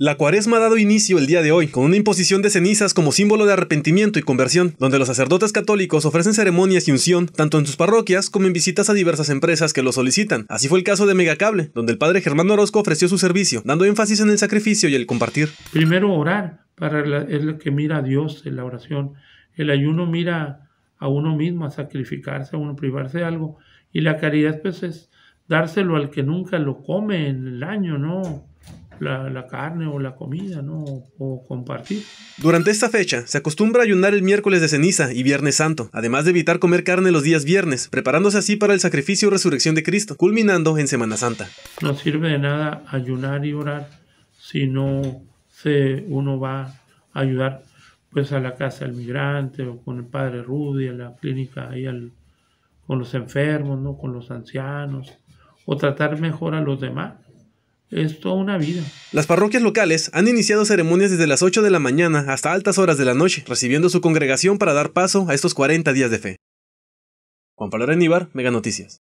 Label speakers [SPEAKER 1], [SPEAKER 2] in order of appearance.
[SPEAKER 1] La cuaresma ha dado inicio el día de hoy con una imposición de cenizas como símbolo de arrepentimiento y conversión, donde los sacerdotes católicos ofrecen ceremonias y unción tanto en sus parroquias como en visitas a diversas empresas que lo solicitan. Así fue el caso de Megacable, donde el padre Germán Orozco ofreció su servicio, dando énfasis en el sacrificio y el compartir. Primero orar,
[SPEAKER 2] para el que mira a Dios en la oración. El ayuno mira a uno mismo, a sacrificarse, a uno privarse de algo. Y la caridad pues es dárselo al que nunca lo come en el año, ¿no? la, carne o la comida, ¿no? O,
[SPEAKER 1] compartir. Durante esta fecha, se acostumbra ayunar el miércoles de ceniza y viernes santo, además de evitar comer carne los días viernes, preparándose así para el sacrificio y resurrección de Cristo, culminando en Semana Santa.
[SPEAKER 2] No sirve de nada ayunar y orar si no se, uno va a ayudar pues a la casa del migrante o con el padre Rudy, a la clínica ahí con los enfermos, ¿no? Con los ancianos,
[SPEAKER 1] o tratar mejor a los demás es toda una vida. Las parroquias locales han iniciado ceremonias desde las 8 de la mañana hasta altas horas de la noche, recibiendo su congregación para dar paso a estos 40 días de fe. Juan Pablo Aníbar, Mega Noticias.